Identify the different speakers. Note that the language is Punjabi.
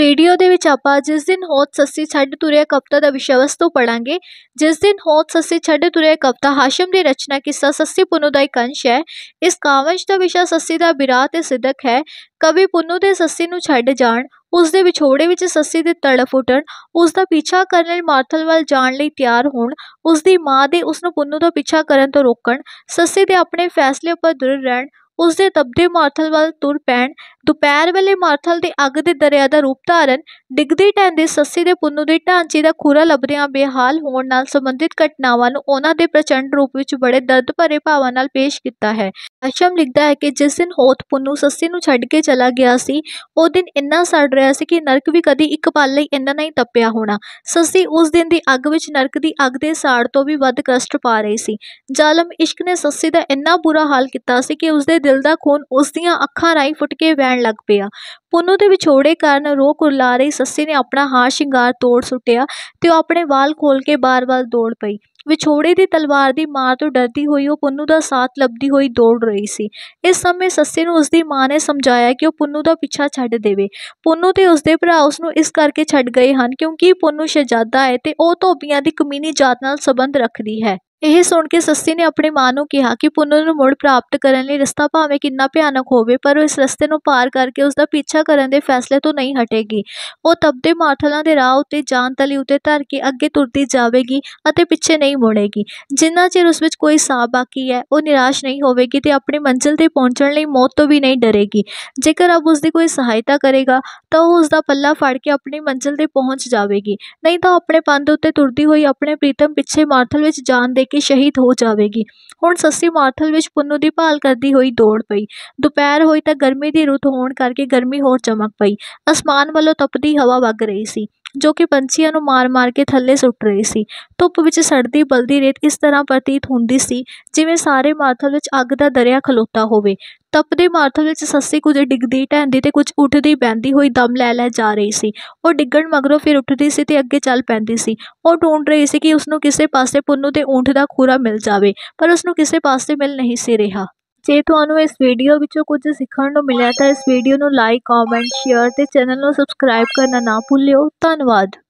Speaker 1: ਵੀਡੀਓ ਦੇ ਵਿੱਚ ਆਪਾਂ ਜਿਸ ਦਿਨ ਹੋਤ ਸੱਸੀ ਛੱਡ ਤੁਰਿਆ ਕਪਤਾ ਦਾ ਵਿਸ਼ਾ ਵਸਤੂ ਪੜਾਂਗੇ ਜਿਸ ਦਿਨ ਹੋਤ ਸੱਸੀ ਛੱਡ ਤੁਰਿਆ ਕਪਤਾ ਹਾਸ਼ਮ ਦੀ ਰਚਨਾ ਕਿੱਸਾ ਸੱਸੀ ਪੁੰਨੂ ਦਾ ਇੱਕ ਅੰਸ਼ ਹੈ ਇਸ ਕਾਵਿਸ਼ ਦਾ ਵਿਸ਼ਾ ਸੱਸੀ ਦਾ ਬਿਰਾਹ ਤੇ ਸਿੱਧਕ ਹੈ ਕਵੀ ਪੁੰਨੂ ਦੇ ਸੱਸੀ ਨੂੰ ਛੱਡ ਜਾਣ ਉਸ ਦੇ ਵਿਛੋੜੇ ਵਿੱਚ ਸੱਸੀ ਦੇ ਤੜਫ ਉਠਣ ਉਸ ਦਾ ਪਿੱਛਾ ਕਰਨ ਲਈ ਮਾਰਥਲ ਵੱਲ ਜਾਣ ਲਈ ਤਿਆਰ ਹੋਣ ਉਸ ਦੀ ਮਾਂ ਦੇ ਉਸ ਨੂੰ ਪੁੰਨੂ ਦਾ ਪਿੱਛਾ ਕਰਨ ਤੋਂ ਰੋਕਣ ਸੱਸੀ ਦੇ ਆਪਣੇ ਫੈਸਲੇ ਉੱਪਰ ਦ੍ਰਿੜ ਰਹਿਣ ਉਸ ਦੇ ਦਬਦੇ ਮਾਰਥਲ ਵੱਲ ਤੁਰ ਪੈਣ ਦੁਪਹਿਰ ਵੇਲੇ ਮਾਰਥਲ ਦੇ ਅੱਗ ਦੇ ਦਰਿਆ ਦਾ ਰੂਪ ਧਾਰਨ ਡਿੱਗਦੀ ਟੈਂਦੇ ਸੱਸੀ ਦੇ ਪੁੰਨੂ ਦੇ ਢਾਂਚੇ ਦਾ ਖੂਰਾ ਲੱਭਦਿਆਂ ਬੇਹਾਲ ਹੋਣ ਨਾਲ ਸੰਬੰਧਿਤ ਘਟਨਾਵਾਂ ਨੂੰ ਉਹਨਾਂ ਦੇ ਪ੍ਰਚੰਡ ਰੂਪ ਵਿੱਚ ਬੜੇ ਦਰਦ ਭਰੇ ਭਾਵਾਂ ਨਾਲ ਪੇਸ਼ ਕੀਤਾ ਹੈ ਅਸ਼ਮ ਲਿਖਦਾ ਹੈ ਕਿ ਜਿਸ ਦਿਨ ਹੋਤ ਪੁੰਨੂ ਸੱਸੀ ਨੂੰ ਛੱਡ ਕੇ ਚਲਾ ਗਿਆ ਸੀ ਉਹ ਦਿਨ ਇੰਨਾ ਸੜ ਰਿਹਾ ਸੀ ਕਿ ਨਰਕ ਵੀ ਕਦੀ ਇੱਕ ਪਲ ਲਈ ਇੰਨਾ ਨਹੀਂ ਤਪਿਆ ਹੋਣਾ ਸੱਸੀ ਉਸ ਦਿਨ ਦੀ ਅੱਗ ਵਿੱਚ ਨਰਕ ਦੀ ਅੱਗ ਦੇ ਸਾੜ ਤੋਂ ਵੀ ਵੱਧ ਕਸ਼ਟ ਪਾ ਰਹੀ ਸੀ ਜ਼ਾਲਮ ਇਸ਼ਕ ਨੇ ਸੱਸੀ ਦਾ ਇੰਨਾ ਬੁਰਾ ਹਾਲ ਕੀਤਾ ਸੀ ਕਿ ਉਸ ਦੇ ਦਿਲ ਦਾ ਖੂਨ ਉਸ ਦੀਆਂ ਅੱਖਾਂ ਰਾਈ ਫੁੱਟ ਕੇ ਵਹਿਣ ਲੱਗ ਪਿਆ ਪੁੰਨੂ ਦੇ ਵਿਛੋੜੇ ਕਾਰਨ ਰੋ ਕੁਰਲਾ ਰਹੀ ਸੱਸੀ ਨੇ ਆਪਣਾ ਹਾਰ ਸ਼ਿੰਗਾਰ ਤੋੜ ਸੁੱਟਿਆ ਤੇ ਉਹ ਆਪਣੇ ਵਾਲ ਖੋਲ ਕੇ ਬਾਰ ਬਾਰ ਦੌੜ ਪਈ ਵਿਛੋੜੇ ਦੀ ਤਲਵਾਰ ਦੀ ਮਾਰ ਤੋਂ ਡਰਦੀ ਹੋਈ ਉਹ ਪੁੰਨੂ ਦਾ ਸਾਥ ਲੱਭਦੀ ਹੋਈ ਦੌੜ ਰਹੀ ਸੀ ਇਸ ਸਮੇਂ ਸੱਸੀ ਨੂੰ ਉਸ ਦੀ ਮਾਂ ਨੇ ਸਮਝਾਇਆ ਕਿ ਉਹ ਪੁੰਨੂ ਦਾ ਪਿੱਛਾ ਛੱਡ ਦੇਵੇ ਪੁੰਨੂ ਤੇ ਉਸਦੇ ਭਰਾ ਉਸ ਨੂੰ ਇਸ ਕਰਕੇ ਛੱਡ ਗਏ ਹਨ ਕਿਉਂਕਿ ਪੁੰਨੂ ਸ਼ਹਿਜ਼ਾਦਾ ਹੈ ਤੇ ਉਹ ਧੋਬੀਆਂ ਦੀ ਕਮੀਨੀ ਜਾਤ ਨਾਲ ਸਬੰਧ ਰੱਖਦੀ ਹੈ ਇਹ ਸੁਣ ਕੇ ਸੱਸੀ ਨੇ ਆਪਣੀ ਮਾਂ ਨੂੰ ਕਿਹਾ ਕਿ ਪੁੰਨੂ ਨੂੰ ਮੁੜ ਪ੍ਰਾਪਤ ਕਰਨ ਲਈ ਰਸਤਾ ਭਾਵੇਂ ਕਿੰਨਾ ਭਿਆਨਕ ਹੋਵੇ ਪਰ ਉਹ ਇਸ ਰਸਤੇ ਨੂੰ ਪਾਰ ਕਰਕੇ ਉਸ ਦਾ ਪਿੱਛਾ ਕਰਨ ਦੇ ਫੈਸਲੇ ਤੋਂ ਨਹੀਂ ਹਟੇਗੀ ਉਹ ਤਪਦੇ ਮਾਰਥਲਾਂ ਦੇ ਰਾਹ ਉੱਤੇ ਜਾਨ ਤਲੀ ਉੱਤੇ ਧਰ ਕੇ ਅੱਗੇ ਤੁਰਦੀ ਜਾਵੇਗੀ ਅਤੇ ਪਿੱਛੇ ਨਹੀਂ ਮੁੜੇਗੀ ਜਿੰਨਾ ਚਿਰ ਉਸ ਵਿੱਚ ਕੋਈ ਸਾਹ ਬਾਕੀ ਹੈ ਉਹ ਨਿਰਾਸ਼ ਨਹੀਂ ਹੋਵੇਗੀ ਤੇ ਆਪਣੀ ਮੰਜ਼ਿਲ ਤੇ ਪਹੁੰਚਣ ਲਈ ਮੌਤ ਤੋਂ ਵੀ ਨਹੀਂ ਡਰੇਗੀ ਜੇਕਰ ਅਬ ਉਸ ਦੀ ਕੋਈ ਸਹਾਇਤਾ ਕਰੇਗਾ ਤਾਂ ਉਹ ਉਸ ਦਾ ਪੱਲਾ ਫੜ ਕੇ ਆਪਣੀ ਮੰਜ਼ਿਲ ਤੇ ਪਹੁੰਚ ਜਾਵੇਗੀ ਨਹੀਂ ਤਾਂ ਆਪਣੇ ਪੰਦ ਉੱਤੇ ਤੁਰਦੀ ਹੋਈ ਆਪਣੇ ਪ੍ਰੀਤਮ ਪਿੱਛੇ ਮਾਰਥਲ ਵਿੱਚ ਜਾਨ ਦੇ ਕੇ ਸ਼ਹੀਦ ਹੋ ਜਾਵੇਗੀ ਹੁਣ ਸੱਸੀ ਮਾਰਥਲ ਵਿੱਚ ਪੁੰਨੂ ਦੀ ਭਾਲ ਕਰਦੀ ਹੋਈ ਦੌੜ ਪਈ ਦੁਪਹਿਰ ਹੋਈ ਤਾਂ ਗਰਮੀ ਦੀ ਰੁੱਤ ਹੋਣ ਕਰਕੇ ਗਰਮੀ ਹੋਰ ਚਮਕ ਪਈ ਅਸਮਾਨ ਵੱਲੋਂ ਤਪਦੀ ਹਵਾ ਵਗ ਰਹੀ ਸੀ ਜੋ ਕਿ ਪੰਛੀਆਂ ਨੂੰ ਮਾਰ-ਮਾਰ ਕੇ ਥੱਲੇ ਸੁੱਟ ਰਹੀ ਸੀ। ਧੁੱਪ ਵਿੱਚ ਸੜਦੀ ਬਲਦੀ ਰੇਤ ਇਸ ਤਰ੍ਹਾਂ ਪ੍ਰਤੀਤ ਹੁੰਦੀ ਸੀ, ਜਿਵੇਂ ਸਾਰੇ ਮਾਰਥਲ ਵਿੱਚ ਅੱਗ ਦਾ ਦਰਿਆ ਖਲੋਤਾ ਹੋਵੇ। ਤਪਦੇ ਮਾਰਥਲ ਵਿੱਚ ਸੱਸੀ ਕੁਝ ਡਿੱਗਦੀ, ਢਹਿੰਦੀ ਤੇ ਕੁਝ ਉੱਠਦੀ ਬੈੰਦੀ ਹੋਈ ਦਮ ਲੈ-ਲੈ ਜਾ ਰਹੀ ਸੀ। ਉਹ ਡਿੱਗਣ ਮਗਰੋਂ ਫਿਰ ਉੱਠਦੀ ਸੀ ਤੇ ਅੱਗੇ ਚੱਲ ਪੈਂਦੀ ਸੀ। ਉਹ ਢੂੰਡ ਰਹੀ ਸੀ ਕਿ ਉਸਨੂੰ ਕਿਸੇ ਪਾਸੇ ਪੁੰਨੂ ਤੇ ਊਂਠ ਦਾ ਖੂਰਾ ਮਿਲ ਜਾਵੇ, ਪਰ ਉਸਨੂੰ ਕਿਸੇ ਪਾਸੇ ਮਿਲ ਨਹੀਂ ਸੀ ਰਿਹਾ। ਜੇ ਤੁਹਾਨੂੰ ਇਸ ਵੀਡੀਓ ਵਿੱਚੋਂ ਕੁਝ ਸਿੱਖਣ ਨੂੰ ਮਿਲਿਆ ਤਾਂ ਇਸ ਵੀਡੀਓ ਨੂੰ ਲਾਈਕ ਕਮੈਂਟ ਸ਼ੇਅਰ ਤੇ ਚੈਨਲ ਨੂੰ ਸਬਸਕ੍ਰਾਈਬ ਕਰਨਾ ਨਾ ਭੁੱਲਿਓ ਧੰਨਵਾਦ